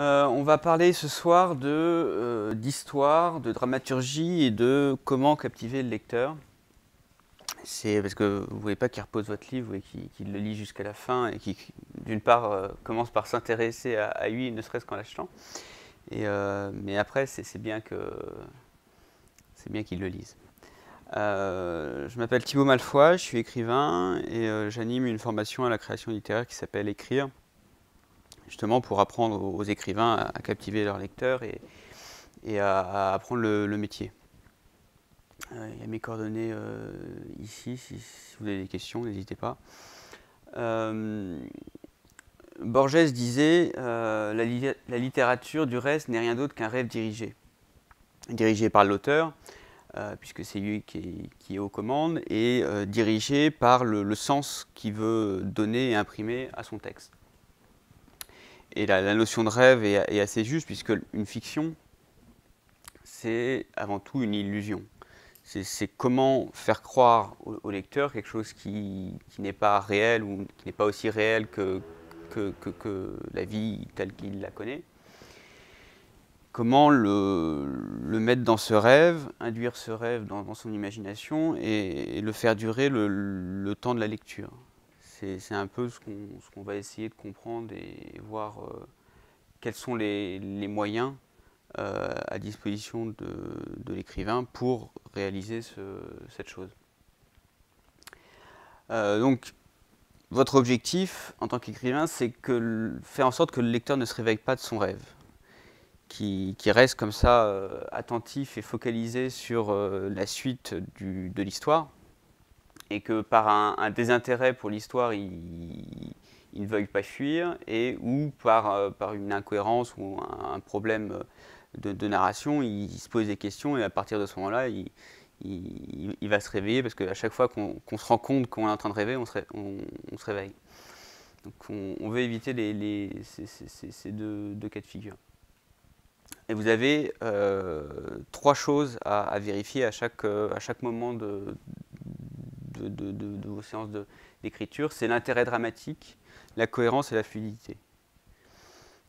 Euh, on va parler ce soir euh, d'histoire, de, dramaturgie et de comment captiver le lecteur. C'est parce que vous ne voyez pas qu'il repose votre livre et qu'il le lit jusqu'à la fin et qui, d'une part, euh, commence par s'intéresser à, lui, ne serait-ce qu'en l'achetant. mais après, c'est bien qu'il le lise. je m'appelle Thibaut Malfoy, je suis écrivain et j'anime une formation à la création littéraire qui s'appelle Écrire, justement pour apprendre aux écrivains à, captiver leurs lecteurs et, à, apprendre le, métier. Euh, il y a mes coordonnées euh, ici, si, vous avez des questions, n'hésitez pas. Euh, Borges disait la, littérature du reste n'est rien d'autre qu'un rêve dirigé », dirigé par l'auteur, puisque c'est lui qui est, aux commandes, et dirigé par le, le sens qu'il veut donner et imprimer à son texte et la, notion de rêve est, assez juste, puisque une fiction, c'est avant tout une illusion. C'est comment faire croire au, lecteur quelque chose qui, n'est pas réel ou qui n'est pas aussi réel que, la vie telle qu'il la connaît. Comment le, mettre dans ce rêve, induire ce rêve dans, son imagination et, le faire durer le temps de la lecture c'est un peu ce qu'on va essayer de comprendre et voir euh, quels sont les, moyens euh, à disposition de, l'écrivain pour réaliser cette chose. Euh, donc, votre objectif en tant qu'écrivain, c'est que faire en sorte que le lecteur ne se réveille pas de son rêve, qui, reste comme ça attentif et focalisé sur la suite de l'histoire, et que par un, désintérêt pour l'histoire, ils, ne veulent pas fuir, et ou par, euh, par une incohérence ou un, problème de, narration, ils se posent des questions et à partir de ce moment-là, il, va se réveiller parce qu'à chaque fois qu'on se rend compte qu'on est en train de rêver, on se, réveille. Donc on, veut éviter ces, deux, cas de figure. Et vous avez euh, trois choses à, à, vérifier à chaque, euh, à chaque moment de, de, de vos séances d'écriture, c'est l'intérêt dramatique, la cohérence et la fluidité.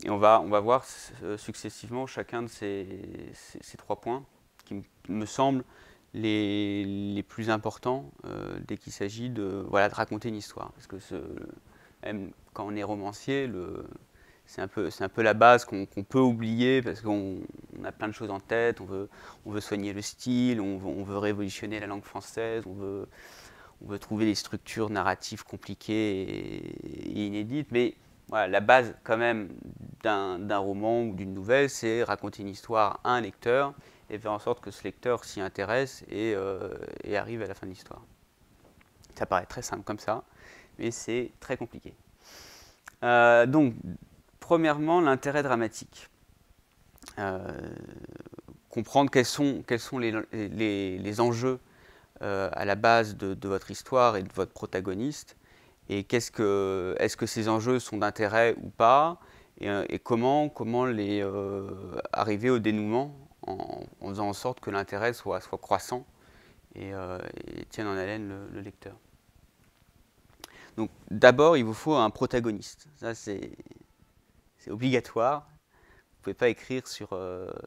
Et on va, on va voir euh, successivement chacun de ces, ces, trois points qui me semblent les, les plus importants euh, dès qu'il s'agit de, voilà, de raconter une histoire. Parce que ce, quand on est romancier, le, c'est un peu c'est un peu la base qu'on peut oublier parce qu'on a plein de choses en tête on veut on veut soigner le style on on veut révolutionner la langue française on veut on veut trouver des structures narratives compliquées et inédites, mais la base quand même d'un roman ou d'une nouvelle, c'est raconter une histoire à un lecteur et faire en sorte que ce lecteur s'y intéresse et, euh, arrive à la fin de l'histoire. Ça paraît très simple comme ça, mais c'est très compliqué. Euh, donc, premièrement, l'intérêt dramatique. Euh, comprendre quels sont, les enjeux euh, à la base de, votre histoire et de votre protagoniste Et est-ce que, est -ce que ces enjeux sont d'intérêt ou pas et, euh, comment, comment les euh, arriver au dénouement en, faisant en sorte que l'intérêt soit, soit croissant et, tienne en haleine le, lecteur Donc d'abord, il vous faut un protagoniste. Ça, c'est obligatoire. Vous ne pouvez pas écrire sur,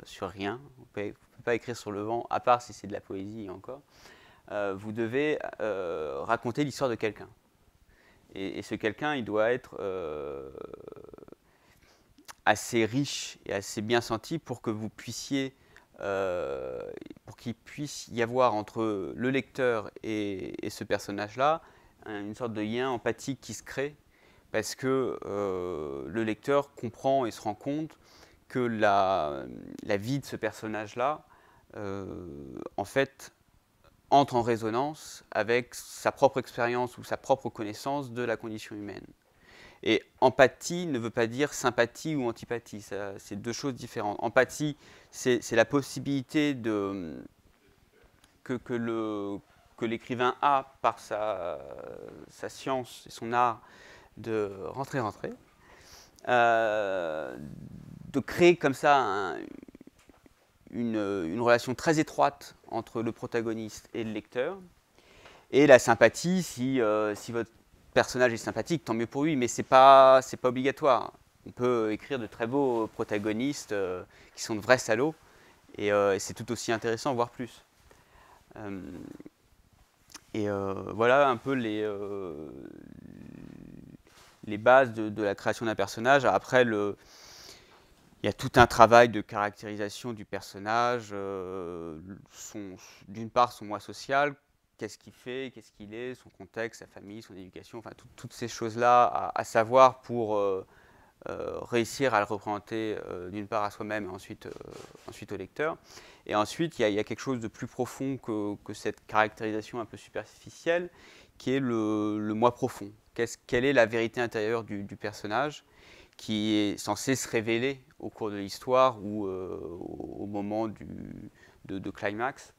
sur rien, vous ne pouvez, pas écrire sur le vent, à part si c'est de la poésie encore. Euh, vous devez euh, raconter l'histoire de quelqu'un. Et, ce quelqu'un, il doit être euh, assez riche et assez bien senti pour que vous puissiez, pour qu'il puisse y avoir entre le lecteur et, ce personnage-là une sorte de lien empathique qui se crée, parce que le lecteur comprend et se rend compte que la vie de ce personnage-là, en fait, entre en résonance avec sa propre expérience ou sa propre connaissance de la condition humaine. Et empathie ne veut pas dire sympathie ou antipathie, c'est deux choses différentes. Empathie, c'est la possibilité de, que, que l'écrivain a par sa, science et son art de rentrer, rentrer, euh, de créer comme ça une, relation très étroite entre le protagoniste et le lecteur. Et la sympathie, si, euh, si votre personnage est sympathique, tant mieux pour lui, mais ce n'est pas, pas obligatoire. On peut écrire de très beaux protagonistes euh, qui sont de vrais salauds, euh, et c'est tout aussi intéressant, voire plus. et voilà un peu les, les bases de la création d'un personnage. Après, le, il y a tout un travail de caractérisation du personnage, euh, d'une part son moi social, qu'est-ce qu'il fait, qu'est-ce qu'il est, son contexte, sa famille, son éducation, enfin toutes ces choses-là à, savoir pour euh, euh, réussir à le représenter d'une part à soi-même et ensuite, au lecteur. Et ensuite, il y, a, quelque chose de plus profond que, cette caractérisation un peu superficielle, qui est le, moi profond. quelle est la vérité intérieure du personnage qui est censé se révéler au cours de l'histoire ou euh, au moment du, de, climax.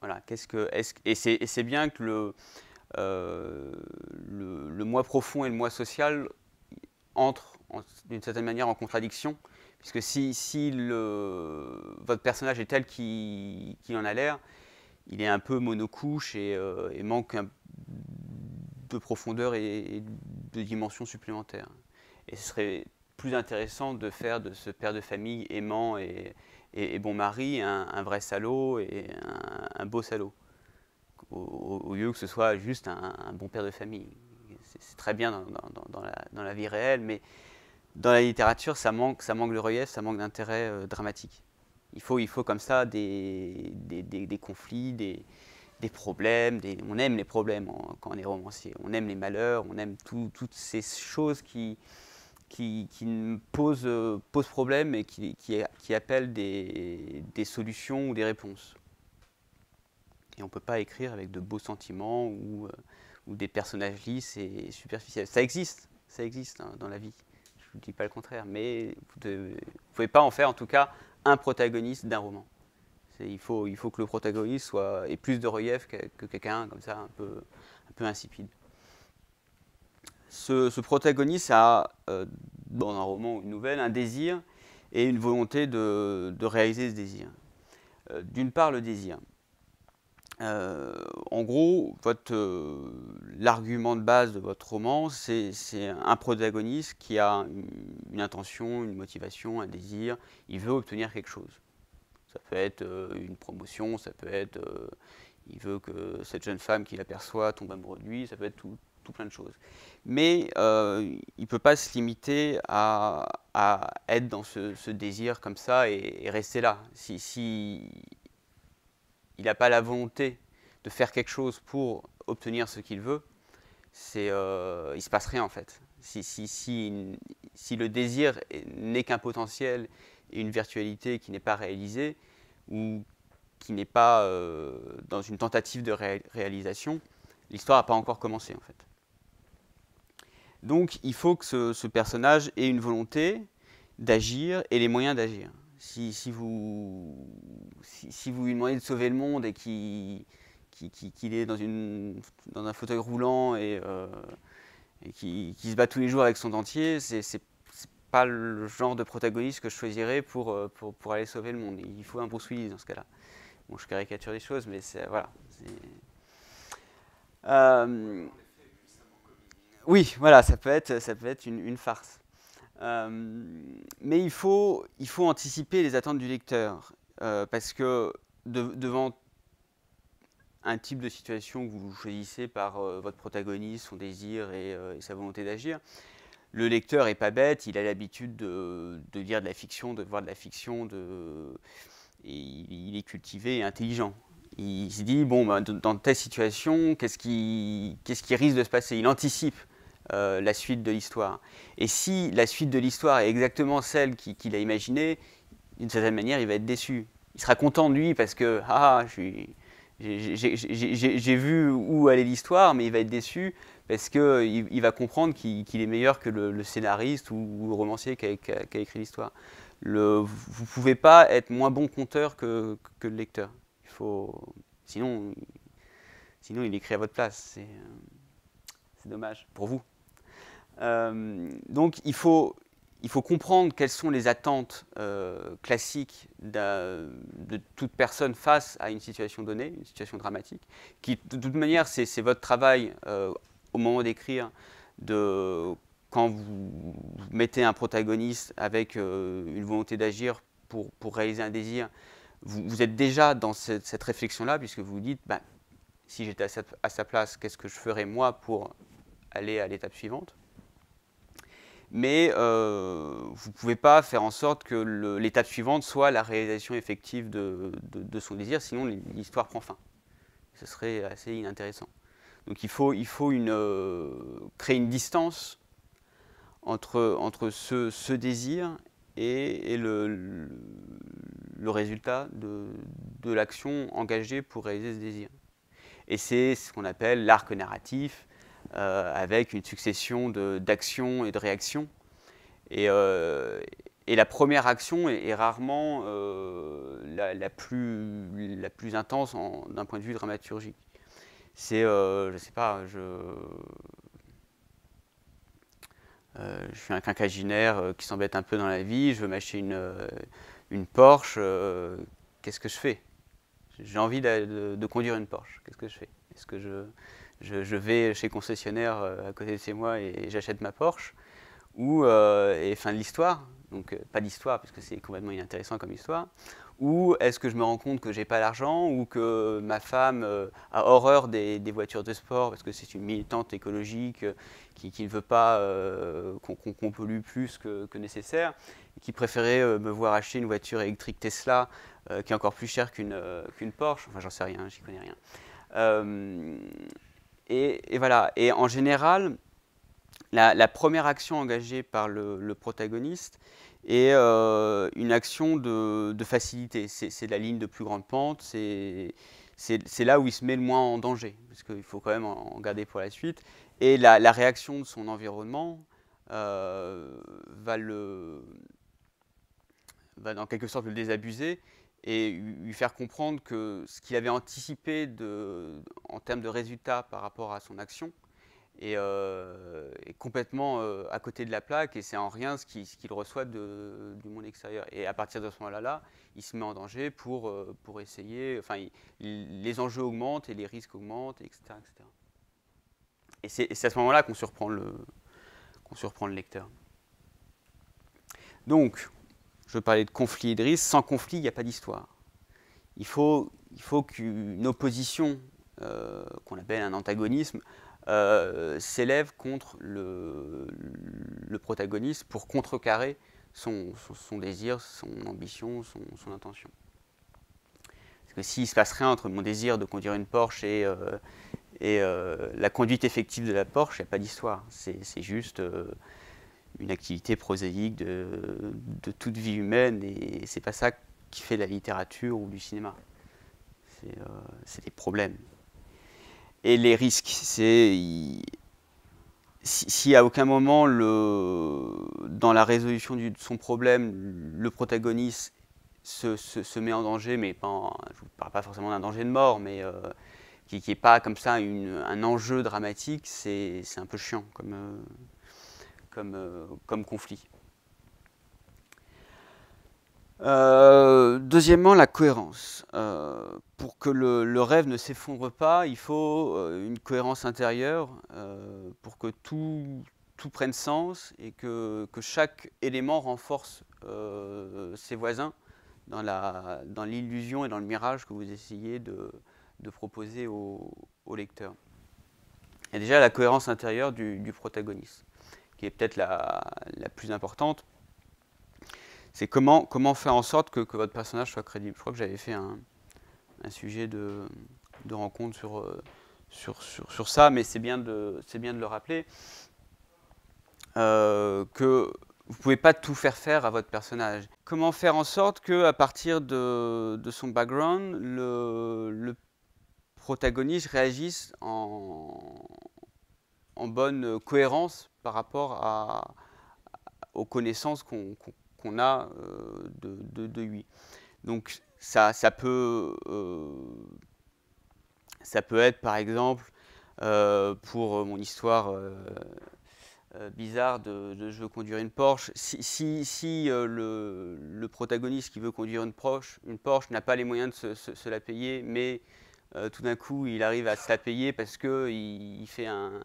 Voilà, qu'est-ce que, est -ce, et c'est bien que le, euh, le, le, moi profond et le moi social entrent d'une certaine manière en contradiction, puisque si, si le, votre personnage est tel qu'il en a l'air, il est un peu monocouche et, euh, et manque de profondeur et, et de dimension supplémentaire. Et ce serait plus intéressant de faire de ce père de famille aimant et, bon mari un, vrai salaud et un, beau salaud, au, lieu que ce soit juste un, bon père de famille. C'est très bien dans, la, vie réelle, mais dans la littérature, ça manque, ça manque de relief, ça manque d'intérêt euh, dramatique. Il faut, il faut comme ça des, des, conflits, des, des problèmes, on aime les problèmes quand on est romancier, on aime les malheurs, on aime toutes ces choses qui, qui, qui pose, euh, pose, problème et qui, qui, qui appelle des, solutions ou des réponses. Et on ne peut pas écrire avec de beaux sentiments ou, euh, ou, des personnages lisses et superficiels. Ça existe, ça existe hein, dans la vie. Je ne vous dis pas le contraire, mais vous ne pouvez pas en faire en tout cas un protagoniste d'un roman. Il faut, il faut que le protagoniste soit, ait plus de relief que, que quelqu'un comme ça, un peu, un peu insipide ce, protagoniste a, euh, dans un roman ou une nouvelle, un désir et une volonté de, réaliser ce désir. Euh, d'une part, le désir. Euh, en gros, l'argument de base de votre roman, c'est un protagoniste qui a une, intention, une motivation, un désir, il veut obtenir quelque chose. Ça peut être une promotion, ça peut être il veut que cette jeune femme qu'il aperçoit tombe amoureuse de lui, ça peut être tout, plein de choses. Mais euh, il ne peut pas se limiter à, être dans ce, désir comme ça et, rester là. Si, si il n'a pas la volonté de faire quelque chose pour obtenir ce qu'il veut, c'est euh, il se passe rien en fait. Si, si, si, si le désir n'est qu'un potentiel et une virtualité qui n'est pas réalisée, ou qui n'est pas euh, dans une tentative de réalisation, l'histoire n'a pas encore commencé en fait. Donc il faut que ce, personnage ait une volonté d'agir et les moyens d'agir. Si, vous, si, vous lui demandez de sauver le monde et qu'il est dans, une, dans, un fauteuil roulant et, euh, qui, se bat tous les jours avec son dentier, c'est pas le genre de protagoniste que je choisirais pour, euh, pour, pour aller sauver le monde. Il faut un Bruce Willis dans ce cas-là. Bon, je caricature les choses, mais c'est voilà. Euh, oui, voilà, ça peut être, ça peut être une, farce. Euh, mais il faut, il faut anticiper les attentes du lecteur, euh, parce que devant un type de situation que vous choisissez par votre protagoniste, son désir et, sa volonté d'agir, le lecteur n'est pas bête, il a l'habitude de, de, lire de la fiction, de voir de la fiction, de il, est cultivé et intelligent. Il se dit, bon, bah, dans telle situation, qu'est-ce qui, risque de se passer Il anticipe euh, la suite de l'histoire. Et si la suite de l'histoire est exactement celle qu'il a imaginée, d'une certaine manière, il va être déçu. Il sera content de lui parce que, ah, ah j'ai vu où allait l'histoire, mais il va être déçu parce qu'il va comprendre qu'il est meilleur que le, scénariste ou, le romancier qui a écrit l'histoire le, vous ne pouvez pas être moins bon conteur que, le lecteur. Il faut, sinon, sinon, il écrit à votre place. C'est euh, dommage pour vous. Euh, donc, il faut, il faut comprendre quelles sont les attentes euh, classiques de toute personne face à une situation donnée, une situation dramatique, qui de toute manière, c'est votre travail au moment d'écrire, de quand vous mettez un protagoniste avec euh, une volonté d'agir pour, réaliser un désir, vous, êtes déjà dans cette, réflexion-là, puisque vous vous dites, bah, si j'étais à, sa place, qu'est-ce que je ferais moi pour aller à l'étape suivante Mais euh, vous ne pouvez pas faire en sorte que l'étape suivante soit la réalisation effective de, son désir, sinon l'histoire prend fin. Ce serait assez inintéressant. Donc il faut, euh, créer une distance entre, entre ce, désir et, le, le, résultat de, de l'action engagée pour réaliser ce désir. Et c'est ce qu'on appelle l'arc narratif, euh, avec une succession d'actions et de réactions. Et, euh, et, la première action est, rarement euh, la, plus, la, plus, intense d'un point de vue dramaturgique. C'est, je ne sais pas, je, euh, je suis un quinquagénaire euh, qui s'embête un peu dans la vie, je veux m'acheter une, euh, une Porsche, qu'est-ce que je fais J'ai envie de, conduire une Porsche, qu'est-ce que je fais Est-ce que je, vais chez concessionnaire à côté de chez moi et, j'achète ma Porsche Ou, et fin de l'histoire, donc pas d'histoire puisque c'est complètement inintéressant comme histoire, ou est-ce que je me rends compte que j'ai pas l'argent ou que ma femme euh, a horreur des, voitures de sport parce que c'est une militante écologique euh, qui, ne veut pas euh, qu'on pollue plus que, nécessaire et qui préférait me voir acheter une voiture électrique Tesla qui est encore plus chère qu'une Porsche. Enfin, j'en sais rien, j'y connais rien. Et, voilà. Et en général, la, première action engagée par le protagoniste, et euh, une action de, facilité. C'est la ligne de plus grande pente, c'est là où il se met le moins en danger, parce qu'il faut quand même en garder pour la suite. Et la, réaction de son environnement euh, va, le, en quelque sorte le désabuser et lui faire comprendre que ce qu'il avait anticipé en termes de résultats par rapport à son action, et, est euh, complètement euh, à côté de la plaque et c'est en rien ce qu'il reçoit du monde extérieur. Et à partir de ce moment-là, il se met en danger pour, euh, essayer, enfin, les enjeux augmentent et les risques augmentent, etc. Et c'est à ce moment-là qu'on surprend, le, lecteur. Donc, je parler de conflit et de risque. Sans conflit, il n'y a pas d'histoire. Il faut, il faut qu'une opposition, qu'on appelle un antagonisme, euh, s'élève contre le, protagoniste pour contrecarrer son, désir, son ambition, son, intention. Parce que s'il ne se passe rien entre mon désir de conduire une Porsche et, euh, euh, la conduite effective de la Porsche, il n'y a pas d'histoire. C'est juste une activité prosaïque de, toute vie humaine et c'est pas ça qui fait de la littérature ou du cinéma. C'est des problèmes et les risques. C'est si, à aucun moment le, dans la résolution de son problème, le protagoniste se, met en danger, mais pas je ne parle pas forcément d'un danger de mort, mais euh, qui n'est pas comme ça un enjeu dramatique, c'est un peu chiant comme, euh, comme, euh, comme conflit. Euh, deuxièmement, la cohérence. Euh, pour que le, rêve ne s'effondre pas, il faut euh, une cohérence intérieure pour que tout, prenne sens et que, chaque élément renforce ses voisins dans l'illusion et dans le mirage que vous essayez de, proposer au, au, lecteur. a déjà la cohérence intérieure du, protagoniste, qui est peut-être la plus importante c'est comment, comment faire en sorte que, votre personnage soit crédible. Je crois que j'avais fait un, sujet de, rencontre euh, sur, ça, mais c'est bien, de, le rappeler, euh, que vous ne pouvez pas tout faire faire à votre personnage. Comment faire en sorte qu'à partir de, son background, le, protagoniste réagisse en, bonne cohérence par rapport aux connaissances qu'on qu'on a euh, de, de, Donc ça, ça peut, euh, ça peut être par exemple euh, pour mon histoire bizarre de, je veux conduire une Porsche. Si, si, le, protagoniste qui veut conduire une, Porsche, une Porsche n'a pas les moyens de se, la payer, mais tout d'un coup il arrive à se la payer parce que il fait un,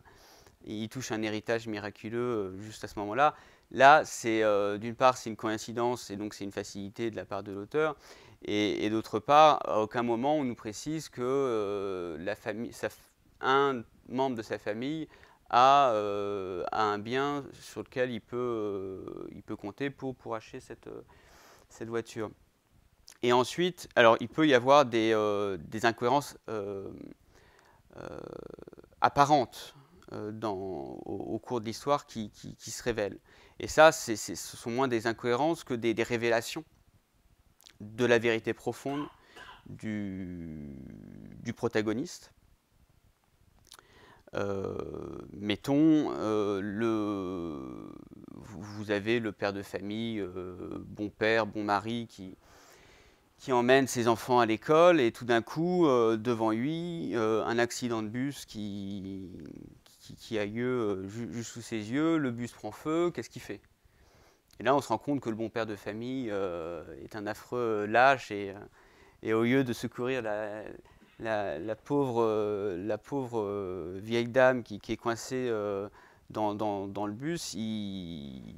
il touche un héritage miraculeux juste à ce moment-là, Là, c'est euh, d'une part, c'est une coïncidence et donc c'est une facilité de la part de l'auteur. Et, d'autre part, à aucun moment on nous précise que euh, un membre de sa famille euh, a, un bien sur lequel il peut, compter pour, pour acheter cette, voiture. Et ensuite, alors il peut y avoir des incohérences apparentes euh, au, cours de l'histoire qui, se révèle. Et ça, ce sont moins des incohérences que des, révélations de la vérité profonde du, du protagoniste. Euh, mettons, euh, le, vous avez le père de famille, bon père, bon mari, qui, qui emmène ses enfants à l'école et tout d'un coup, devant lui, un accident de bus qui, qui, a lieu euh, juste sous ses yeux, le bus prend feu, qu'est-ce qu'il fait Et là, on se rend compte que le bon père de famille euh, est un affreux lâche euh, et, au lieu de secourir la, pauvre, la pauvre, vieille dame qui, est coincée dans, le bus, il,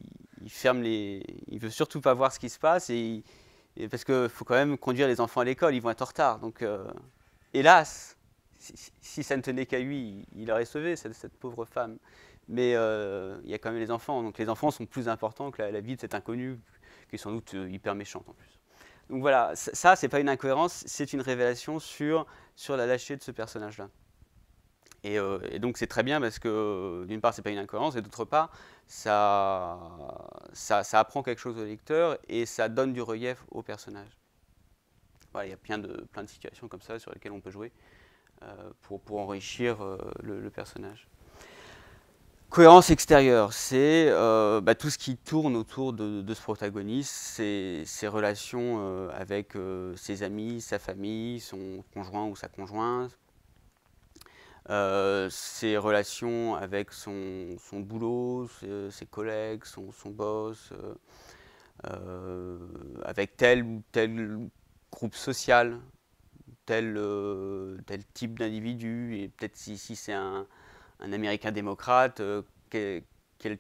ferme les, il veut surtout pas voir ce qui se passe et, parce qu'il faut quand même conduire les enfants à l'école, ils vont être en retard. Donc, hélas, si, ça ne tenait qu'à lui, il aurait sauvé cette, pauvre femme. Mais euh, il y a quand même les enfants. Donc les enfants sont plus importants que la, vie de cet inconnu, qui est sans doute euh, hyper méchante en plus. Donc voilà, ça, c'est pas une incohérence, c'est une révélation sur, sur la lâcheté de ce personnage-là. Euh, et, donc c'est très bien parce que d'une part c'est pas une incohérence et d'autre part ça, ça, ça, apprend quelque chose au lecteur et ça donne du relief au personnage. Voilà, il y a plein de, plein de situations comme ça sur lesquelles on peut jouer. Euh, pour, enrichir euh, le, personnage. Cohérence extérieure, c'est euh, bah, tout ce qui tourne autour de, ce protagoniste, ses, ses relations avec ses amis, sa famille, son conjoint ou sa conjointe, ses relations avec son, boulot, ses, collègues, son, boss, avec tel ou tel groupe social, tel, euh, tel type d'individu Et peut-être si, c'est un, Américain démocrate, euh, quel,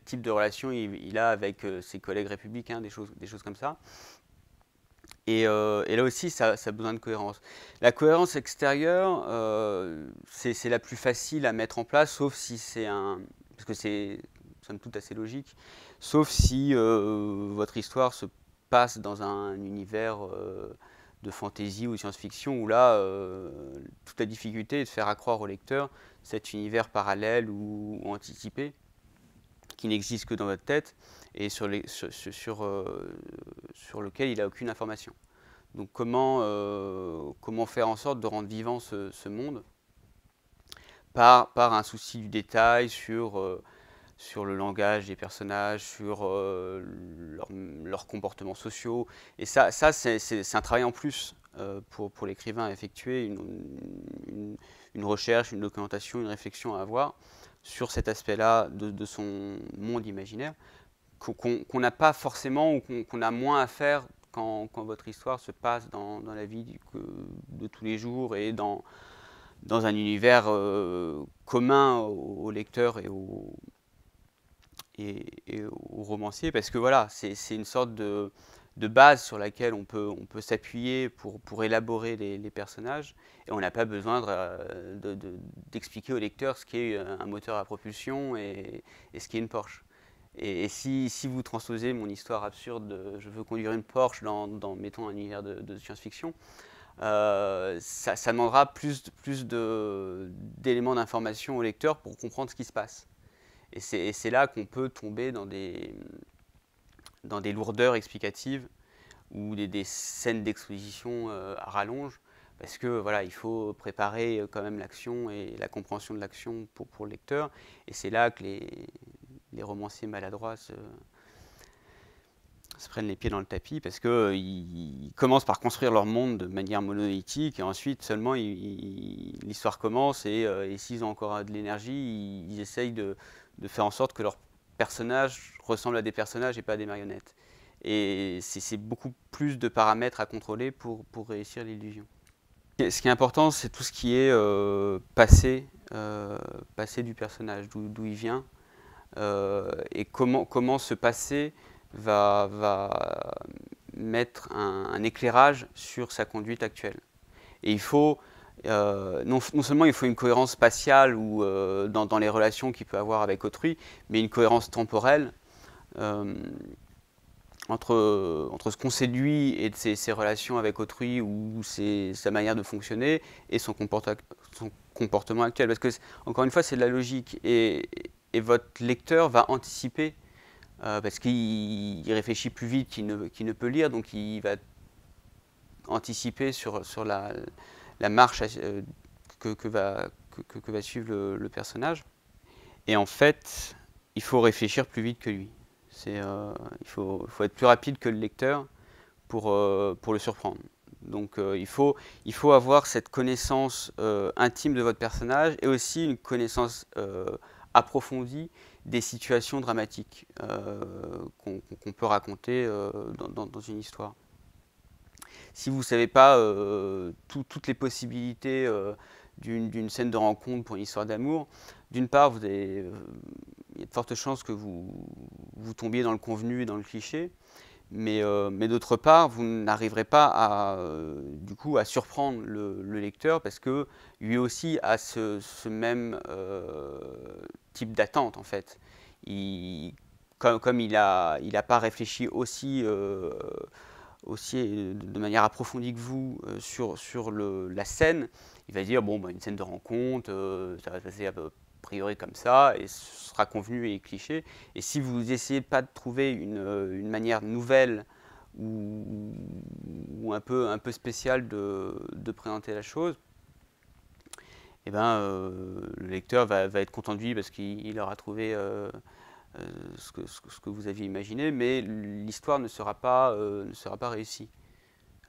type de relation il, a avec euh, ses collègues républicains, des choses, des choses comme ça. Et, là aussi, ça, a besoin de cohérence. La cohérence extérieure, c'est la plus facile à mettre en place, sauf si c'est un... Parce que c'est, somme toute, assez logique. Sauf si votre histoire se passe dans un univers de fantasy ou science-fiction, où là, euh, toute la difficulté est de faire accroire au lecteur cet univers parallèle ou, anticipé qui n'existe que dans votre tête et sur, euh, lequel il n'a aucune information. Donc comment, euh, comment faire en sorte de rendre vivant ce, monde par, par un souci du détail sur sur le langage des personnages, sur euh, leurs comportements sociaux. Et ça, ça c'est un travail en plus euh, pour, pour l'écrivain à effectuer, une, une, recherche, une documentation, une réflexion à avoir sur cet aspect-là de, son monde imaginaire qu'on n'a pas forcément ou qu'on a moins à faire quand, quand, votre histoire se passe dans, dans la vie du, de tous les jours et dans, dans un univers euh, commun aux lecteurs et aux, et, et aux romanciers, parce que voilà, c'est une sorte de, base sur laquelle on peut, on peut s'appuyer pour, pour élaborer les, personnages, et on n'a pas besoin euh, d'expliquer de, au lecteur ce qu'est euh, un moteur à propulsion et, et ce qu'est une Porsche. Et, si, vous transposez mon histoire absurde de je veux conduire une Porsche dans, dans mettons, un univers de, science-fiction, euh, ça, demandera plus, plus d'éléments d'information au lecteur pour comprendre ce qui se passe. Et c'est là qu'on peut tomber dans des, dans des lourdeurs explicatives ou des, scènes d'exposition euh, à rallonge, parce que voilà, il faut préparer euh, quand même l'action et la compréhension de l'action pour, pour, le lecteur. Et c'est là que les, les romanciers maladroits se, prennent les pieds dans le tapis, parce qu'ils euh, ils commencent par construire leur monde de manière monolithique, et ensuite seulement l'histoire commence, et, s'ils ont encore de l'énergie, ils, essayent de, de faire en sorte que leurs personnages ressemblent à des personnages et pas à des marionnettes. Et c'est beaucoup plus de paramètres à contrôler pour, pour réussir l'illusion. Ce qui est important, c'est tout ce qui est euh, passé, euh, passé du personnage, d'où il vient, euh, et comment, comment ce passé va, va mettre un, éclairage sur sa conduite actuelle. Et il faut euh, non, non, seulement il faut une cohérence spatiale ou euh, dans, les relations qu'il peut avoir avec autrui, mais une cohérence temporelle euh, entre, entre ce qu'on séduit et ses, ses, relations avec autrui ou sa manière de fonctionner et son, son comportement actuel. Parce que, encore une fois, c'est de la logique et, votre lecteur va anticiper parce qu'il réfléchit plus vite qu'il ne, ne, peut lire, donc il va anticiper sur, sur la la marche euh, que, va, suivre le, personnage. Et en fait, il faut réfléchir plus vite que lui. Euh, il faut, être plus rapide que le lecteur pour, euh, le surprendre. Donc il, faut, avoir cette connaissance intime de votre personnage et aussi une connaissance approfondie des situations dramatiques qu'on peut raconter dans une histoire si vous ne savez pas euh, toutes les possibilités euh, d'une scène de rencontre pour une histoire d'amour, d'une part, euh, il y a de fortes chances que vous, vous tombiez dans le convenu et dans le cliché, mais, mais d'autre part, vous n'arriverez pas à, du coup, à surprendre le, lecteur parce que lui aussi a ce, même type d'attente en fait. Il, comme, comme, il n'a il a pas réfléchi aussi aussi euh, de manière approfondie que vous euh, sur, sur le, la scène, il va dire bon, bah, une scène de rencontre, euh, ça va se passer à priori comme ça, et ce sera convenu et cliché. Et si vous essayez pas de trouver une, une manière nouvelle ou, ou, un, peu, un peu spéciale de, de présenter la chose, et eh ben, le lecteur va, va, être content de lui parce qu'il aura trouvé euh, ce que, vous aviez imaginé, mais l'histoire ne, sera pas, euh, ne pas réussie.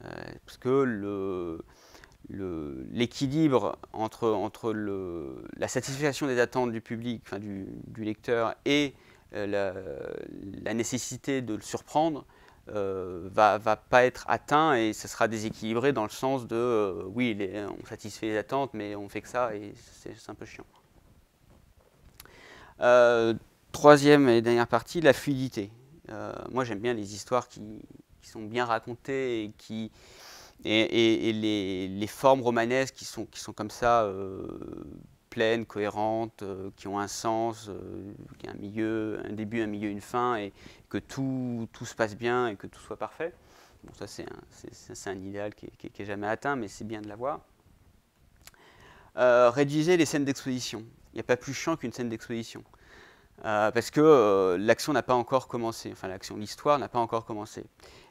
Euh, parce que l'équilibre entre, la satisfaction des attentes du public, du, lecteur, et la, nécessité de le surprendre, va, pas être atteint et ce sera déséquilibré dans le sens de oui, on satisfait les attentes, mais on fait que ça et c'est un peu chiant. Euh, Troisième et dernière partie, la fluidité. Euh, moi, j'aime bien les histoires qui, sont bien racontées et, qui, les, formes romanesques qui sont, comme ça, euh, pleines, cohérentes, euh, qui ont un sens, qui un milieu, un début, un milieu, une fin, et que tout, se passe bien et que tout soit parfait. Bon, ça, c'est un, idéal qui n'est jamais atteint, mais c'est bien de l'avoir. rédiger les scènes d'exposition. Il n'y a pas plus chiant qu'une scène d'exposition. Euh, parce que euh, l'action n'a pas encore commencé, enfin l'action, l'histoire n'a pas encore commencé.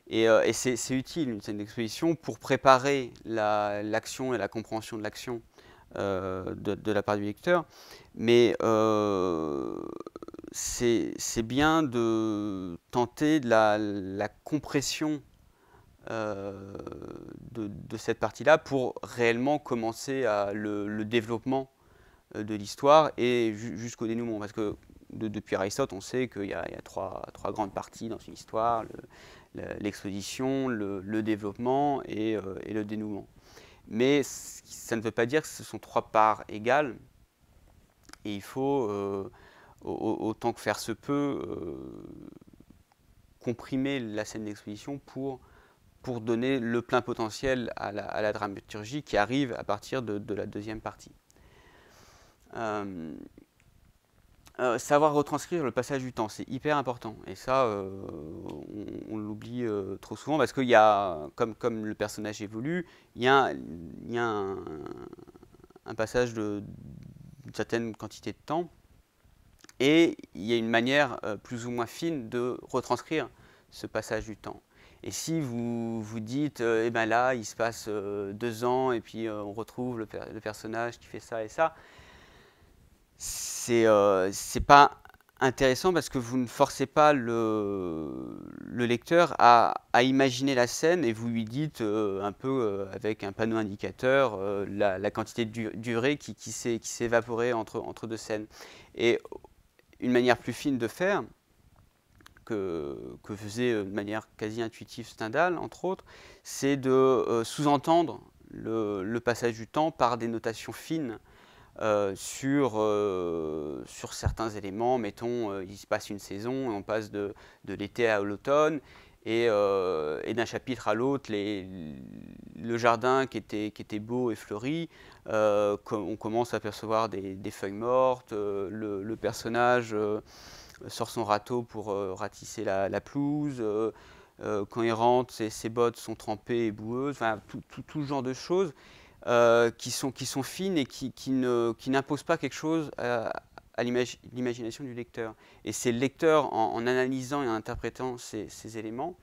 Et, euh, c'est utile une scène d'exposition pour préparer l'action et la compréhension de l'action de, la part du lecteur, mais c'est bien de tenter de la, compression de, cette partie-là pour réellement commencer à le, le développement de l'histoire et jusqu'au dénouement. Parce que depuis Aristote, on sait qu'il y, a, trois, grandes parties dans une histoire, l'exposition, le, développement euh, et, le dénouement. Mais ça ne veut pas dire que ce sont trois parts égales, et il faut, euh, autant que faire se peut, euh, comprimer la scène d'exposition pour, donner le plein potentiel à la, dramaturgie qui arrive à partir de la deuxième partie. Euh, savoir retranscrire le passage du temps, c'est hyper important. Et ça, euh, on, l'oublie euh, trop souvent parce qu'il y a, comme, comme le personnage évolue, il y a, y a un, passage d'une certaine quantité de temps et il y a une manière plus ou moins fine de retranscrire ce passage du temps. Et si vous vous dites, eh ben là, il se passe deux ans et puis on retrouve le personnage qui fait ça et ça, c'est n'est euh, pas intéressant parce que vous ne forcez pas le, lecteur à, imaginer la scène et vous lui dites euh, un peu euh, avec un panneau indicateur la, quantité de durée qui, qui s'est évaporée entre, entre deux scènes. Et une manière plus fine de faire, que, faisait de manière quasi intuitive Stendhal, entre autres, c'est de sous-entendre le, passage du temps par des notations fines euh, euh, sur, certains éléments. Mettons, euh, il se passe une saison, on passe de, l'été à l'automne, et, d'un chapitre à l'autre, le jardin qui était, beau et fleuri, on commence à percevoir des, feuilles mortes, le, personnage sort son râteau pour ratisser la, pelouse. quand il rentre, ses, bottes sont trempées et boueuses, enfin tout, tout, tout genre de choses. Euh, qui, sont, qui sont fines et qui, qui n'imposent pas quelque chose à, l'imagination du lecteur. Et c'est le lecteur, en, analysant et en interprétant ces, éléments,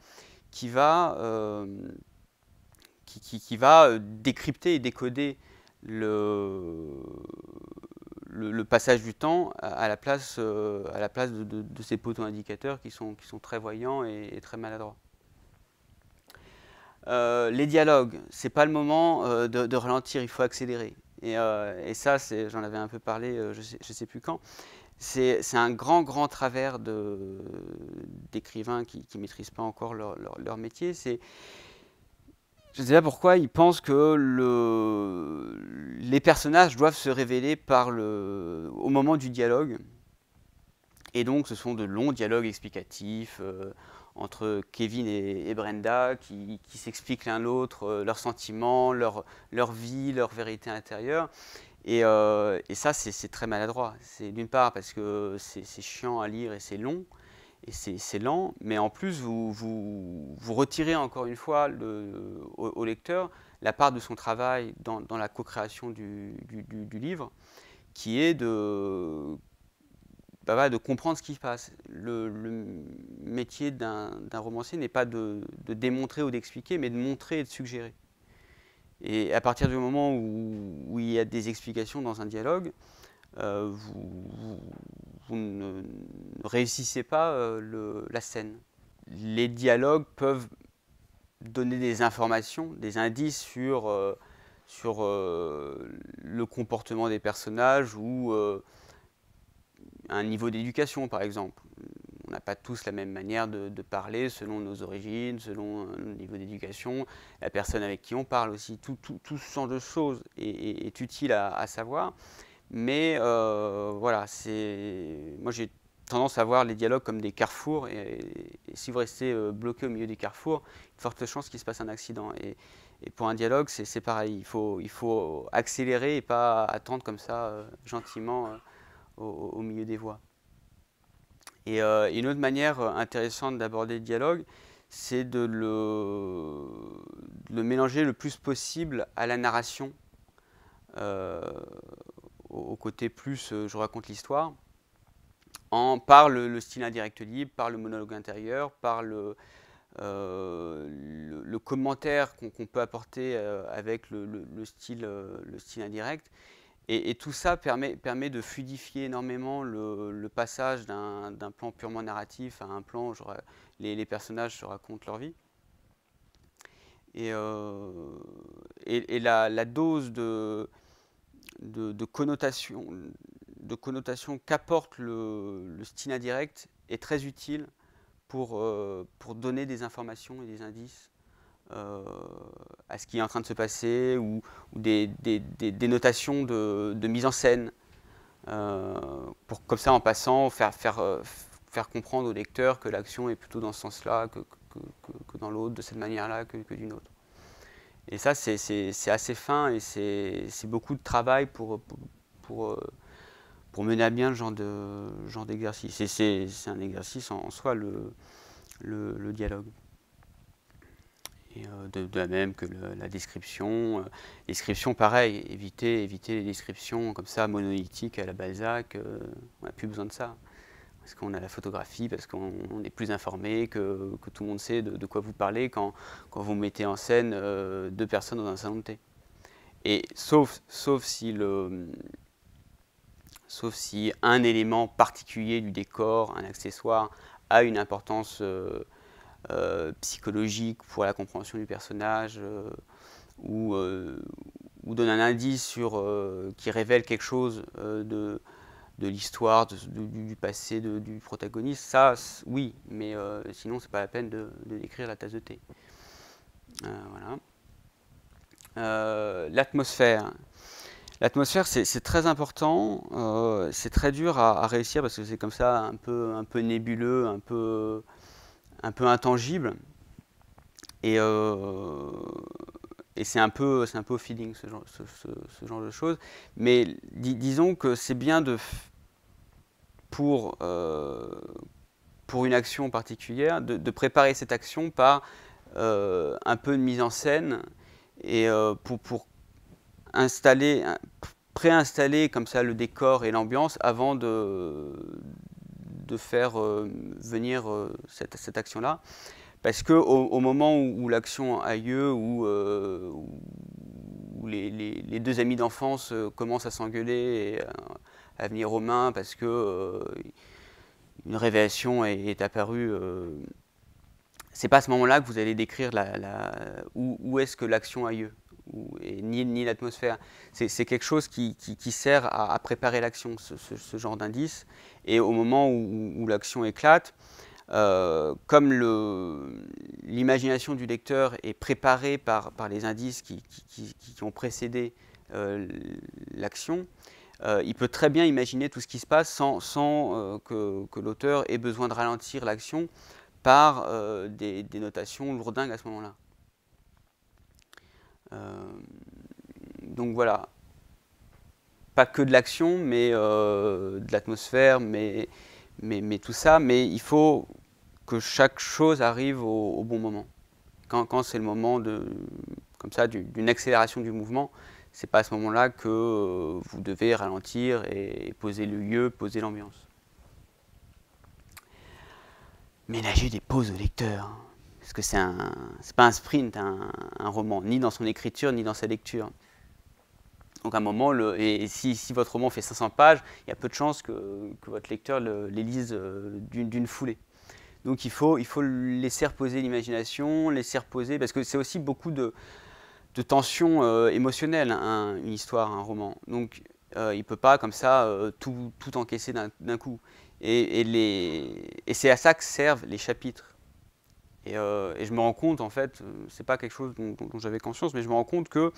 qui va, euh, qui, va euh, décrypter et décoder le, le, passage du temps à, la place, à la place de, ces poteaux indicateurs qui sont, qui sont très voyants et très maladroits. Euh, les dialogues, c'est pas le moment euh, de, ralentir, il faut accélérer. Et, euh, ça, j'en avais un peu parlé, je sais, sais plus quand. C'est un grand, grand travers d'écrivains qui ne maîtrisent pas encore leur, métier. C'est je ne sais pas pourquoi ils pensent que le, les personnages doivent se révéler par le, au moment du dialogue. Et donc, ce sont de longs dialogues explicatifs entre Kevin et, Brenda, qui, s'expliquent l'un l'autre, euh, leurs sentiments, leur, leur vie, leur vérité intérieure. Et, euh, ça, c'est très maladroit. C'est d'une part parce que c'est chiant à lire et c'est long et c'est lent, mais en plus, vous, vous, retirez encore une fois le, au, lecteur la part de son travail dans, la co-création du, du, livre, qui est de de comprendre ce qui se passe. Le, métier d'un romancier n'est pas de, démontrer ou d'expliquer, mais de montrer et de suggérer. Et à partir du moment où, il y a des explications dans un dialogue, euh, vous, ne, réussissez pas euh, le, la scène. Les dialogues peuvent donner des informations, des indices sur, euh, sur le comportement des personnages ou un niveau d'éducation, par exemple. On n'a pas tous la même manière de, parler selon nos origines, selon le euh, niveau d'éducation, la personne avec qui on parle aussi. Tout, ce genre de choses est, utile à, savoir. Mais euh, voilà, c'est moi j'ai tendance à voir les dialogues comme des carrefours. Et, si vous restez euh, bloqué au milieu des carrefours, il y a forte chance qu'il se passe un accident. Et, pour un dialogue, c'est pareil. Il faut, il faut accélérer et pas attendre comme ça, gentiment au, milieu des voix. Et euh, une autre manière euh, intéressante d'aborder le dialogue, c'est de le, mélanger le plus possible à la narration, euh, au, côté plus je raconte l'histoire, par le, style indirect libre, par le monologue intérieur, par le, commentaire qu'on peut apporter avec le, style, indirect. Et, tout ça permet, de fluidifier énormément le, passage d'un plan purement narratif à un plan où les, personnages se racontent leur vie. Et, euh, la, dose de, de, connotation, qu'apporte le, le, style indirect est très utile euh, pour donner des informations et des indices euh, à ce qui est en train de se passer ou, des, notations de, mise en scène. Euh, pour comme ça, en passant, faire, faire, euh, faire comprendre au lecteur que l'action est plutôt dans ce sens-là, que, dans l'autre, de cette manière-là, que, d'une autre. Et ça, c'est assez fin et c'est beaucoup de travail pour, pour, pour, mener à bien le genre De, genre et c'est un exercice en, soi, le dialogue. Euh, de, la même que la description. Euh, description, pareil, éviter, éviter les descriptions comme ça, monolithiques à la Balzac, euh, on n'a plus besoin de ça. Parce qu'on a la photographie, parce qu'on est plus informé, que, que, tout le monde sait de, quoi vous parlez quand, quand, vous mettez en scène deux personnes dans un salon de thé. Et sauf, sauf, si le, sauf si un élément particulier du décor, un accessoire, a une importance. Euh, psychologique pour la compréhension du personnage euh, euh, ou, donne un indice sur, qui révèle quelque chose de, de l'histoire, du, passé du protagoniste, ça, oui, mais sinon, c'est pas la peine de, décrire la tasse de thé. voilà. L'atmosphère. L'atmosphère, c'est très important, c'est très dur à, réussir parce que c'est comme ça un peu, un peu nébuleux, un peu un peu intangible. Et, euh, c'est un, peu, un peu feeling, ce genre, de choses. Mais disons que c'est bien de, pour, euh, pour une action particulière, de, préparer cette action par euh, un peu de mise en scène et pour, pour installer, préinstaller comme ça le décor et l'ambiance avant de, de faire euh, venir euh, cette, action-là. Parce qu'au au moment où, l'action a lieu, où, euh, les, deux amis d'enfance commencent à s'engueuler et à, venir aux mains parce que une révélation est, apparue, c'est pas à ce moment-là que vous allez décrire la, où, où est-ce que l'action a lieu ni, l'atmosphère. C'est quelque chose qui, sert à, préparer l'action, ce, genre d'indice. Et au moment où, l'action éclate, euh, comme l'imagination du lecteur est préparée par, les indices qui, ont précédé euh, l'action, euh, il peut très bien imaginer tout ce qui se passe sans, que, l'auteur ait besoin de ralentir l'action par des notations lourdingues à ce moment-là. Euh, donc voilà, pas que de l'action, mais euh, de l'atmosphère, mais, tout ça. Mais il faut que chaque chose arrive au, bon moment. Quand, c'est le moment de, comme ça, d'une accélération du mouvement, c'est pas à ce moment-là que euh, vous devez ralentir et poser le lieu, poser l'ambiance. ménager des pauses au lecteur parce que ce n'est pas un sprint, un, roman, ni dans son écriture, ni dans sa lecture. Donc à un moment, et si, votre roman fait 500 pages, il y a peu de chances que, votre lecteur les lise euh, d'une foulée. Donc il faut, il laisser reposer l'imagination, laisser reposer, parce que c'est aussi beaucoup de, de tensions euh, émotionnelles, hein, une histoire, un roman. Donc euh, il ne peut pas comme ça tout, encaisser d'un coup. et c'est à ça que servent les chapitres. Euh, et, je me rends compte, en fait, euh, c'est pas quelque chose dont, j'avais conscience, mais je me rends compte que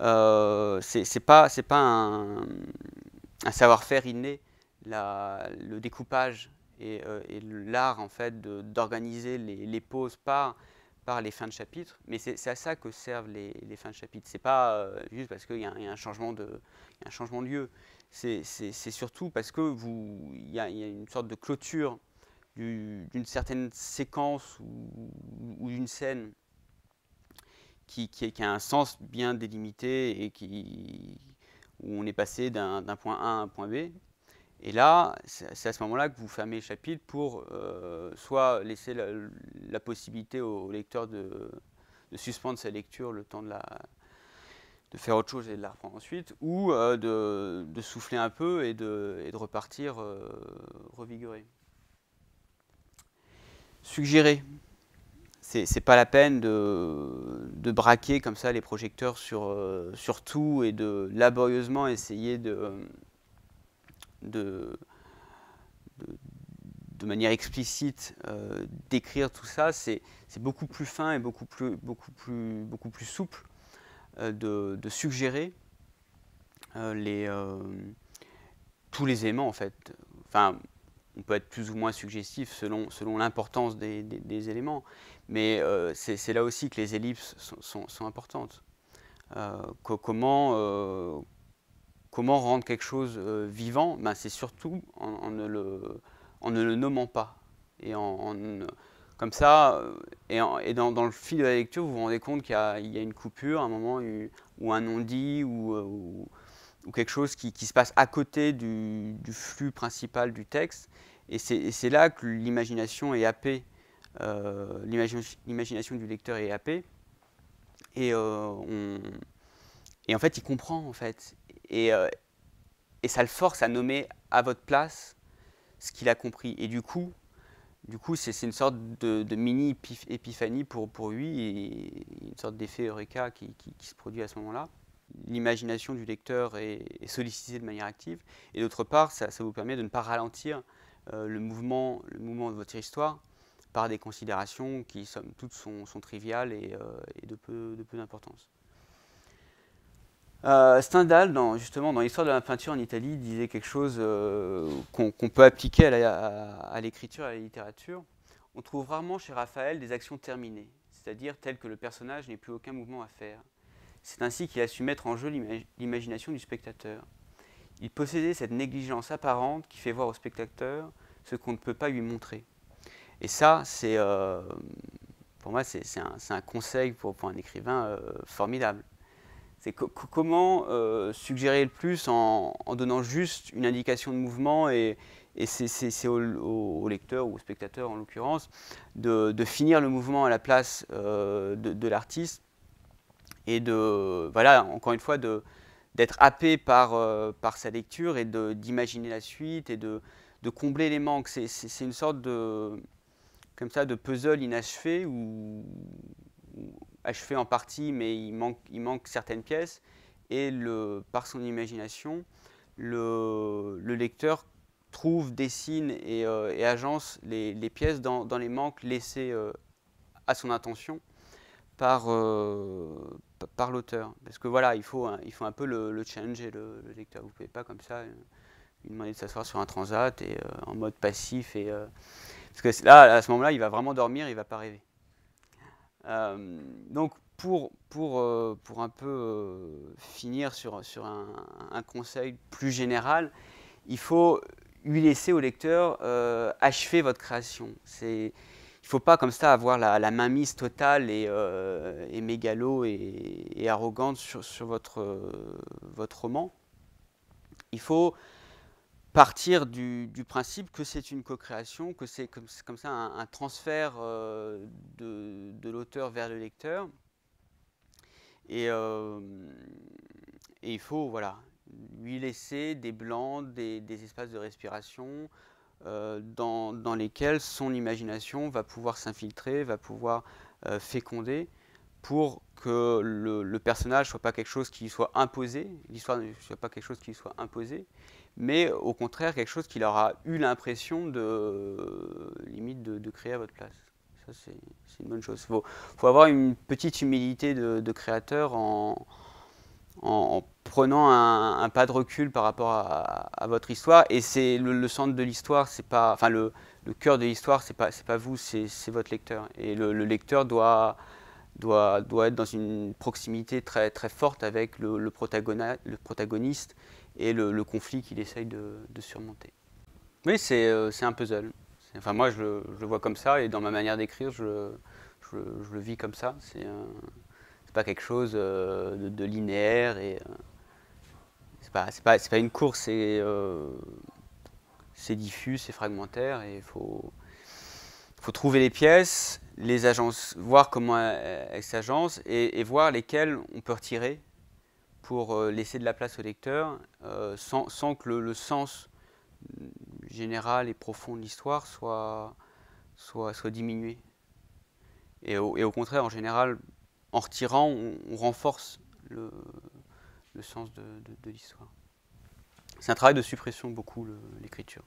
euh, c'est pas, pas un, savoir-faire inné, le découpage euh, et, l'art, en fait, d'organiser les, pauses par, par les fins de chapitre. Mais c'est à ça que servent les, fins de chapitre. C'est pas juste parce qu'il y, a un changement de, un changement de lieu. C'est surtout parce que vous, il y, a une sorte de clôture d'une certaine séquence ou, d'une scène qui, qui, a un sens bien délimité et qui, où on est passé d'un point A à un point B. Et là, c'est à ce moment-là que vous fermez le chapitre pour euh, soit laisser la, possibilité au, lecteur de, suspendre sa lecture le temps de, la, de faire autre chose et de la reprendre ensuite, ou euh, de, souffler un peu et de, de repartir euh, revigoré suggérer. C'est pas la peine de, braquer comme ça les projecteurs euh, sur, tout et de laborieusement essayer de, de, de, manière explicite euh, d'écrire tout ça. C'est beaucoup plus fin et beaucoup plus, beaucoup plus, beaucoup plus souple euh, de, suggérer les, tous les éléments en fait on peut être plus ou moins suggestif selon, selon l'importance des, éléments. Mais euh, c'est là aussi que les ellipses sont, importantes. Euh, comment, euh, comment rendre quelque chose vivant ben, C'est surtout en, ne le, ne le nommant pas. Et en, comme ça, et, dans, le fil de la lecture, vous vous rendez compte qu'il y, a une coupure, un moment ou un non-dit, ou, ou quelque chose qui, se passe à côté du, flux principal du texte. Et c'est là que l'imagination est happée, euh, l'imagination du lecteur est happée. Euh, et, en fait, il comprend, en fait. Euh, et, ça le force à nommer à votre place ce qu'il a compris. Et du coup, du coup, c'est une sorte de, mini épiphanie pour, pour lui, et une sorte d'effet eureka qui se produit à ce moment-là l'imagination du lecteur est, sollicitée de manière active, et d'autre part, ça, vous permet de ne pas ralentir euh, le, mouvement, de votre histoire par des considérations qui, somme toutes sont, triviales et, euh, de peu d'importance. Euh, Stendhal, dans, justement, dans l'histoire de la peinture en Italie, disait quelque chose qu'on peut appliquer à l'écriture, à, à la littérature. On trouve rarement chez Raphaël des actions terminées, c'est-à-dire telles que le personnage n'ait plus aucun mouvement à faire. C'est ainsi qu'il a su mettre en jeu l'imagination du spectateur. Il possédait cette négligence apparente qui fait voir au spectateur ce qu'on ne peut pas lui montrer. Et ça, c'est euh, pour moi, c'est un, conseil pour, un écrivain euh, formidable. C'est comment euh, suggérer le plus en, donnant juste une indication de mouvement et, c'est au, lecteur ou au spectateur en l'occurrence de, finir le mouvement à la place de l'artiste et de, voilà, encore une fois, d'être happé par, euh, par sa lecture et d'imaginer la suite et de, de combler les manques. C'est une sorte de, comme ça, de puzzle inachevé ou, achevé en partie, mais il manque, il manque certaines pièces. Et le, par son imagination, le, le lecteur trouve, dessine et, euh, et agence les, les pièces dans, dans, les manques laissés euh, à son intention par, euh, par l'auteur. Parce que voilà, il faut, il faut un peu le, le challenger, le, lecteur. Vous ne pouvez pas comme ça euh, lui demander de s'asseoir sur un transat et euh, en mode passif. Et, parce que là, à ce moment-là, il va vraiment dormir, il ne va pas rêver. donc, pour, pour, pour un peu finir sur, sur un, un, conseil plus général, il faut lui laisser au lecteur achever votre création. C'est il ne faut pas comme ça avoir la, mainmise totale et, euh, et mégalo et, arrogante sur, votre, euh, votre roman. Il faut partir du, principe que c'est une co-création, que c'est comme, comme, ça un, transfert euh, de, l'auteur vers le lecteur. Et, il faut voilà, lui laisser des blancs, des, des espaces de respiration, euh, dans, dans, lesquels son imagination va pouvoir s'infiltrer, va pouvoir euh, féconder pour que le, personnage ne soit pas quelque chose qui soit imposé, l'histoire ne soit pas quelque chose qui soit imposé, mais au contraire quelque chose qu'il aura eu l'impression de limite de, créer à votre place. Ça c'est une bonne chose. Il faut, faut, avoir une petite humilité de, de créateur en, en, prenant un, pas de recul par rapport à, votre histoire. Et c'est le, centre de l'histoire, c'est pas, enfin le, cœur de l'histoire, c'est pas, pas vous, c'est votre lecteur. Et le, lecteur doit, doit, doit, être dans une proximité très, très forte avec le, protagoniste et le, conflit qu'il essaye de, surmonter. Oui, c'est euh, un puzzle. Enfin, moi, je, le, vois comme ça, et dans ma manière d'écrire, je, je, je, le vis comme ça. C'est euh, quelque chose euh, de, linéaire et euh, c'est pas, pas, une course, euh, c'est diffus, c'est fragmentaire et il faut, faut trouver les pièces, les agences, voir comment elles s'agencent et, voir lesquelles on peut retirer pour laisser de la place au lecteur sans, que le, sens général et profond de l'histoire soit, soit, soit, diminué. Et au, et au contraire, en général, en retirant, on, renforce le, sens de, l'histoire. C'est un travail de suppression, beaucoup, l'écriture.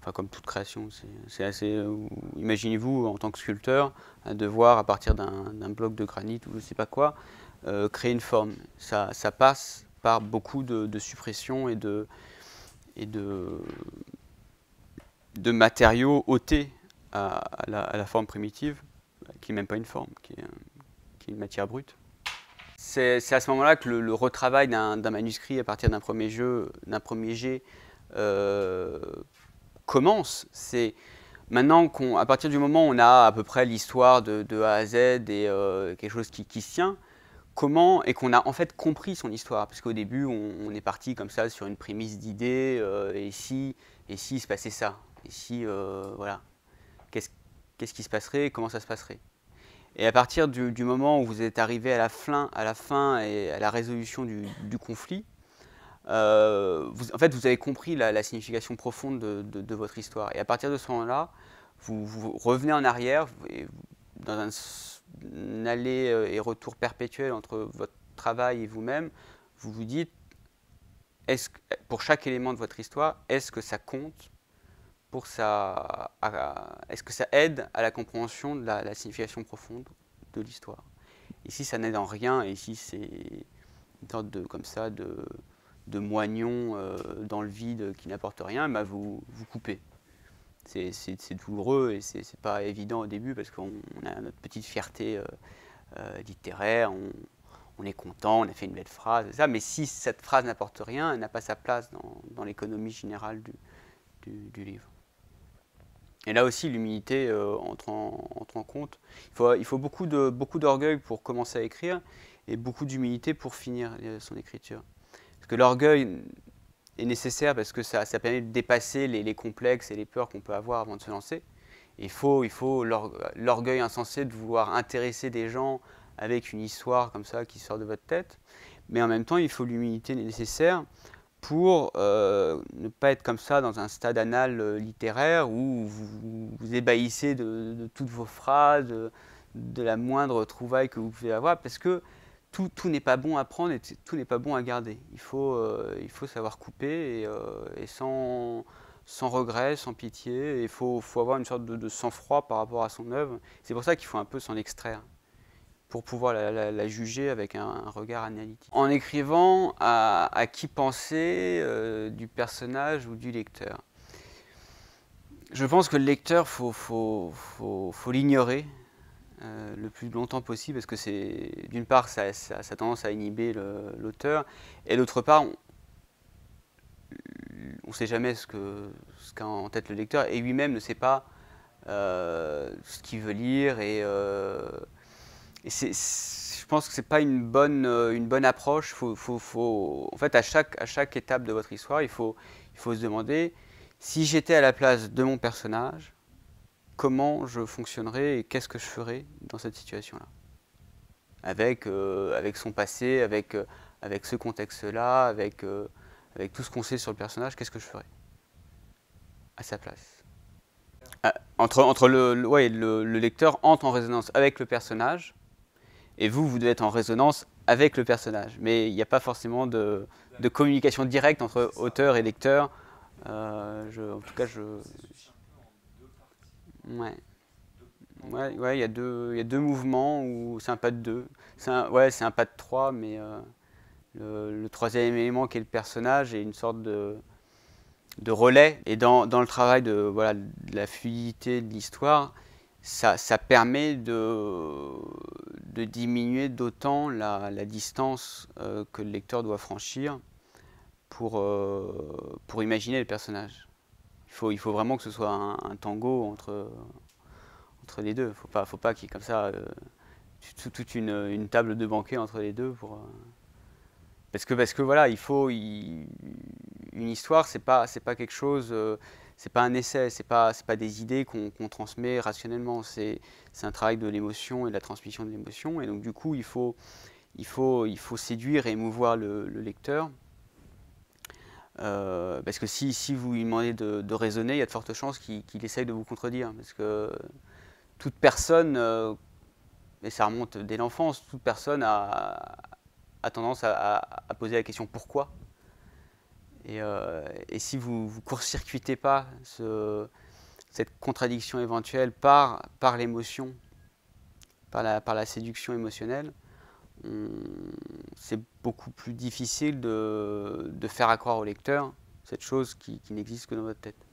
Enfin, comme toute création, c'est assez... Euh, imaginez-vous, en tant que sculpteur, à devoir, à partir d'un bloc de granit ou je ne sais pas quoi, euh, créer une forme. Ça, passe par beaucoup de, suppression et de, de, matériaux ôtés à, la, forme primitive, qui n'est même pas une forme, qui est une matière brute. C'est à ce moment-là que le, retravail d'un manuscrit à partir d'un premier jeu, d'un premier jet, euh, commence. C'est maintenant qu'à partir du moment où on a à peu près l'histoire de, A à Z et euh, quelque chose qui, se tient, comment et qu'on a en fait compris son histoire. Parce qu'au début, on, est parti comme ça sur une prémisse d'idées, euh, et, si, et si il se passait ça Et si, voilà, qu'est-ce qui se passerait comment ça se passerait et à partir du, moment où vous êtes arrivé à la, fin, à la fin et à la résolution du, conflit, euh, vous, en fait, vous avez compris la, signification profonde de, votre histoire. Et à partir de ce moment-là, vous, revenez en arrière dans un, aller euh, et retour perpétuel entre votre travail et vous-même. Vous vous dites, pour chaque élément de votre histoire, est-ce que ça compte est-ce que ça aide à la compréhension de la, signification profonde de l'histoire Ici, ça n'aide en rien, et si c'est une sorte de, comme ça, de, moignon euh, dans le vide qui n'apporte rien, bah, vous, vous coupez. C'est douloureux et c'est pas évident au début parce qu'on a notre petite fierté euh, euh, littéraire, on, est content, on a fait une belle phrase, ça. mais si cette phrase n'apporte rien, elle n'a pas sa place dans, l'économie générale du livre. Et là aussi, l'humilité euh, entre, en, compte. Il faut, beaucoup d'orgueil pour commencer à écrire et beaucoup d'humilité pour finir euh, son écriture. Parce que l'orgueil est nécessaire parce que ça, permet de dépasser les, complexes et les peurs qu'on peut avoir avant de se lancer. il faut l'orgueil insensé de vouloir intéresser des gens avec une histoire comme ça qui sort de votre tête. Mais en même temps, il faut l'humilité nécessaire pour euh, ne pas être comme ça dans un stade anal euh, littéraire où vous vous ébahissez de, toutes vos phrases, de, la moindre trouvaille que vous pouvez avoir, parce que tout, tout n'est pas bon à prendre et tout n'est pas bon à garder. Il faut, euh, il faut savoir couper et, sans, sans, regret, sans pitié. Il faut, faut, avoir une sorte de, de sang-froid par rapport à son œuvre. C'est pour ça qu'il faut un peu s'en extraire pour pouvoir la, juger avec un, regard analytique. En écrivant, à, qui penser euh, du personnage ou du lecteur Je pense que le lecteur, il faut, l'ignorer euh, le plus longtemps possible, parce que c'est d'une part, ça, a tendance à inhiber l'auteur, et d'autre part, on, ne sait jamais ce qu'a en tête le lecteur, et lui-même ne sait pas euh, ce qu'il veut lire, et et je pense que ce n'est pas une bonne, euh, une bonne approche. Faut, faut, faut, en fait, à chaque, à chaque étape de votre histoire, il faut, il faut se demander si j'étais à la place de mon personnage, comment je fonctionnerais et qu'est-ce que je ferais dans cette situation-là. Avec, euh, avec son passé, avec, euh, avec ce contexte-là, avec, avec tout ce qu'on sait sur le personnage, qu'est-ce que je ferais à sa place ah, Entre, entre le, ouais, le, le lecteur entre en résonance avec le personnage et vous, vous devez être en résonance avec le personnage. Mais il n'y a pas forcément de, communication directe entre auteur et lecteur. Euh, en tout cas, je. Ouais. Ouais, il ouais, y, y, a deux mouvements où c'est un pas de deux. ouais, c'est un pas de trois, mais euh, le, troisième élément qui est le personnage est une sorte de, de relais. Et dans, dans le travail de, voilà, de la fluidité de l'histoire, ça, ça, permet de, de diminuer d'autant la, distance euh, que le lecteur doit franchir pour, euh, pour imaginer le personnage. Il faut, il faut vraiment que ce soit un, tango entre, entre les deux. Il faut pas, faut pas qu'il y ait comme ça euh, toute une, table de banquet entre les deux. Pour, parce, que, parce que voilà, il faut. une histoire, c'est pas, pas quelque chose c'est pas un essai, c'est pas pas des idées qu'on transmet rationnellement, c'est un travail de l'émotion et de la transmission de l'émotion. Et donc du coup, il faut il faut il faut séduire et émouvoir le, lecteur. Euh, parce que si, vous lui demandez de, raisonner, il y a de fortes chances qu'il essaye de vous contredire. Parce que toute personne, euh, et ça remonte dès l'enfance, toute personne a, tendance à, poser la question pourquoi et, euh, et si vous ne court-circuitez pas ce, cette contradiction éventuelle par, par l'émotion, par la, par la séduction émotionnelle, c'est beaucoup plus difficile de, faire accroire au lecteur cette chose qui, n'existe que dans votre tête.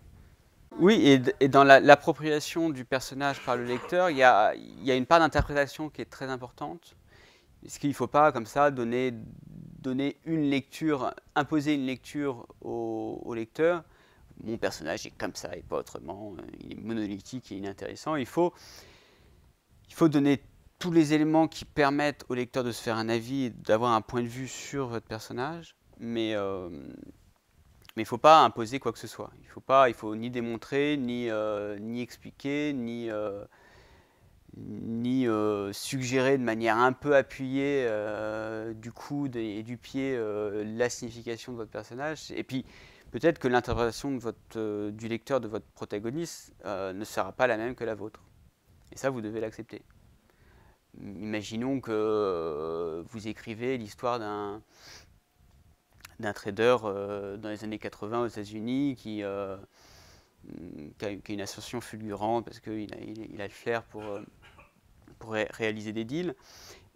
Oui, et, dans l'appropriation du personnage par le lecteur, il y a, une part d'interprétation qui est très importante. Est-ce qu'il ne faut pas, comme ça, donner donner une lecture, imposer une lecture au, lecteur. Mon personnage est comme ça et pas autrement, euh, il est monolithique et inintéressant. Il faut, il faut donner tous les éléments qui permettent au lecteur de se faire un avis d'avoir un point de vue sur votre personnage, mais euh, il ne faut pas imposer quoi que ce soit. Il ne faut, faut ni démontrer, ni, euh, ni expliquer, ni, ni euh, suggérer de manière un peu appuyée euh, du coude et du pied euh, la signification de votre personnage. Et puis peut-être que l'interprétation du lecteur de votre protagoniste ne sera pas la même que la vôtre. Et ça, vous devez l'accepter. Imaginons que vous écrivez l'histoire d'un d'un trader dans les années 80 aux États-Unis qui qui a, une ascension fulgurante parce qu'il il a, le flair pour, pour réaliser des deals.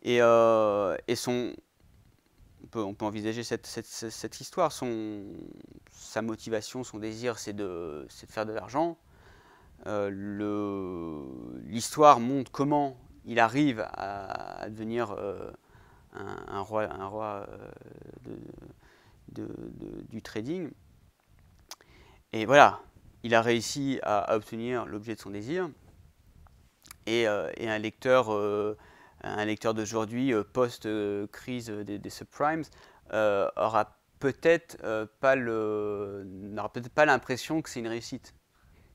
Et, euh, son, on peut, envisager cette, histoire. Son, sa motivation, son désir, c'est de, faire de l'argent. Euh, l'histoire montre comment il arrive à, devenir euh, un, roi, un roi de, du trading. Et voilà, il a réussi à obtenir l'objet de son désir. Euh, et, un lecteur, euh, un lecteur d'aujourd'hui, euh, post-crise des, subprimes, aura peut-être pas n'aura peut-être pas l'impression que c'est une réussite.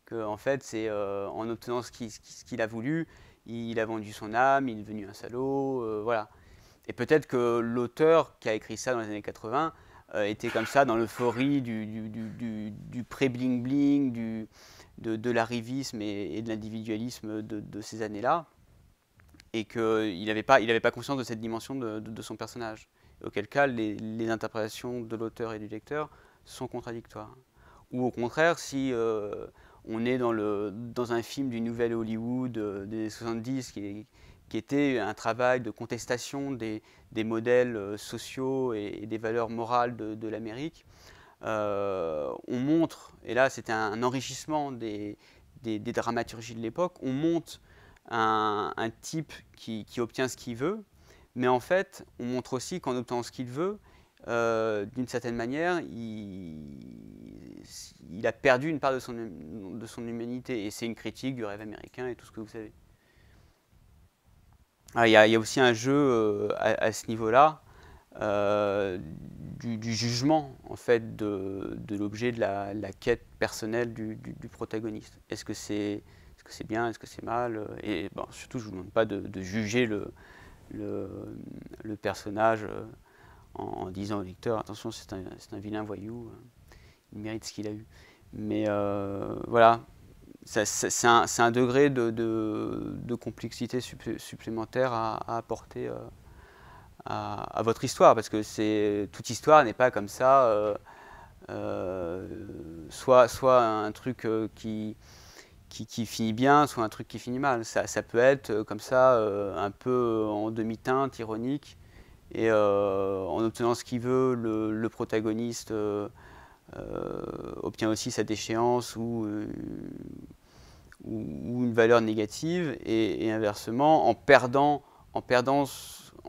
Que, en fait, c'est en obtenant ce qu'il a voulu, il a vendu son âme, il est devenu un salaud, voilà. Et peut-être que l'auteur qui a écrit ça dans les années 80 était comme ça dans l'euphorie du, du, du pré-bling-bling, du, de, l'arrivisme et, de l'individualisme de, ces années-là, et qu'il n'avait pas, il pas conscience de cette dimension de, son personnage, auquel cas les, interprétations de l'auteur et du lecteur sont contradictoires. Ou au contraire, si euh, on est dans, un film du nouvel Hollywood euh, des 70 qui, qui, était un travail de contestation des, modèles euh, sociaux et, des valeurs morales de l'Amérique, euh, on montre, et là c'était un, enrichissement des, dramaturgies de l'époque, on montre un, type qui, obtient ce qu'il veut, mais en fait, on montre aussi qu'en obtenant ce qu'il veut, euh, d'une certaine manière, il, a perdu une part de son, humanité. Et c'est une critique du rêve américain et tout ce que vous savez. Ah, il y, a aussi un jeu euh, à, ce niveau-là euh, du, jugement en fait de, l'objet de la, quête personnelle du, protagoniste. Est-ce que c'est est -ce c'est bien, est-ce que c'est mal euh, Et bon, surtout, je ne vous demande pas de, juger le, le, personnage euh, en, disant au lecteur attention, c'est un, un, vilain voyou, il mérite ce qu'il a eu. Mais voilà, c'est un, un, degré de, de, complexité supplémentaire à, apporter à, votre histoire, parce que toute histoire n'est pas comme ça, euh, euh, soit, soit un truc euh, qui, qui, finit bien, soit un truc qui finit mal. Ça, ça peut être comme ça, un peu en demi-teinte, ironique, et en obtenant ce qu'il veut, le, protagoniste obtient aussi sa déchéance ou, ou, une valeur négative, et, inversement, en perdant, en perdant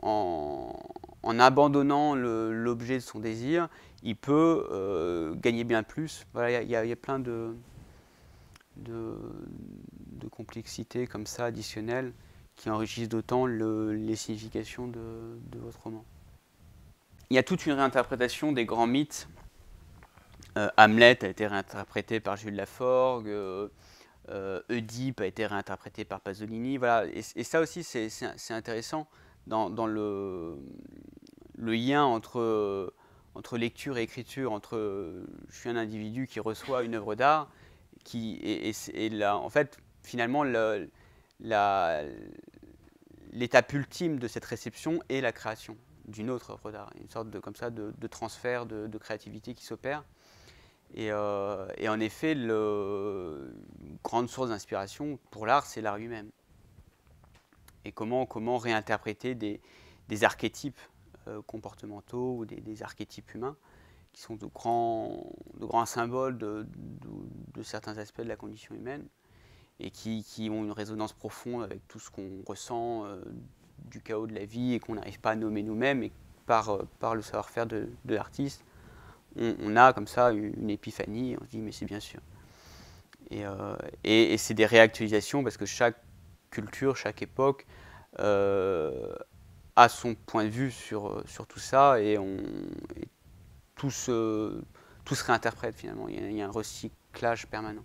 en, abandonnant l'objet de son désir, il peut euh, gagner bien plus. Il y, y, a plein de, de, complexités comme ça, additionnelles, qui enrichissent d'autant les significations de, votre roman. Il y a toute une réinterprétation des grands mythes. Euh, Hamlet a été réinterprété par Jules Laforgue, euh, euh, Oedipe a été réinterprété par Pasolini. Voilà. Et, et ça aussi, c'est intéressant dans, le, le, lien entre, entre lecture et écriture, entre je suis un individu qui reçoit une œuvre d'art, qui et, et, en fait finalement l'étape ultime de cette réception est la création d'une autre œuvre d'art, une sorte de comme ça de, transfert de, créativité qui s'opère. Et, euh, et, en effet, la grande source d'inspiration pour l'art, c'est l'art lui-même et comment, comment réinterpréter des, des archétypes euh, comportementaux ou des, des, archétypes humains qui sont de grands, de grands symboles de, de, certains aspects de la condition humaine et qui, qui ont une résonance profonde avec tout ce qu'on ressent euh, du chaos de la vie et qu'on n'arrive pas à nommer nous-mêmes et par, euh, par le savoir-faire de, de l'artiste, on, a comme ça une épiphanie, on se dit mais c'est bien sûr. et c'est des réactualisations parce que chaque culture, chaque époque euh, a son point de vue sur, euh, sur tout ça et, on, tout, se, tout se réinterprète finalement. il y a un recyclage permanent.